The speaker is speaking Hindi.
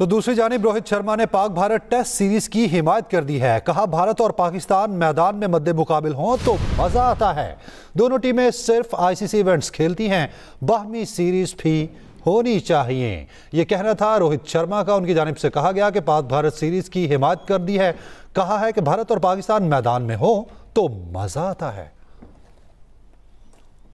तो दूसरी जानब रोहित शर्मा ने पाक भारत टेस्ट सीरीज की हिमायत कर दी है कहा भारत और पाकिस्तान मैदान में मद्दे मुकाबल हों तो मजा आता है दोनों टीमें सिर्फ आईसीसी इवेंट्स खेलती हैं बाहमी सीरीज भी होनी चाहिए यह कहना था रोहित शर्मा का उनकी जानब से कहा गया कि पाक भारत सीरीज की हिमायत कर दी है कहा है कि भारत और पाकिस्तान मैदान में हो तो मजा आता है